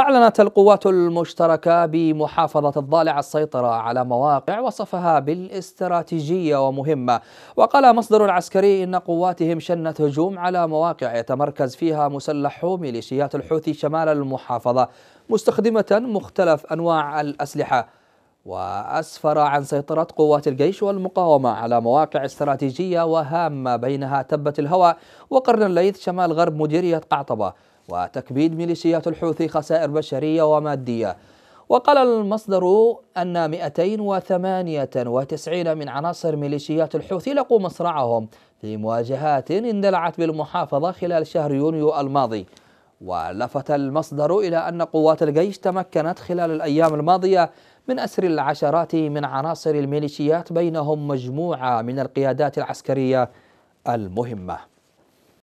أعلنت القوات المشتركة بمحافظة الضالع السيطرة على مواقع وصفها بالاستراتيجية ومهمة وقال مصدر عسكري إن قواتهم شنت هجوم على مواقع يتمركز فيها مسلحو ميليشيات الحوثي شمال المحافظة مستخدمة مختلف أنواع الأسلحة وأسفر عن سيطرة قوات الجيش والمقاومة على مواقع استراتيجية وهامة بينها تبة الهواء وقرن الليث شمال غرب مديرية قعطبة وتكبيد ميليشيات الحوثي خسائر بشرية ومادية وقال المصدر أن 298 من عناصر ميليشيات الحوثي لقوا مصرعهم في مواجهات اندلعت بالمحافظة خلال شهر يونيو الماضي ولفت المصدر إلى أن قوات الجيش تمكنت خلال الأيام الماضية من أسر العشرات من عناصر الميليشيات بينهم مجموعة من القيادات العسكرية المهمة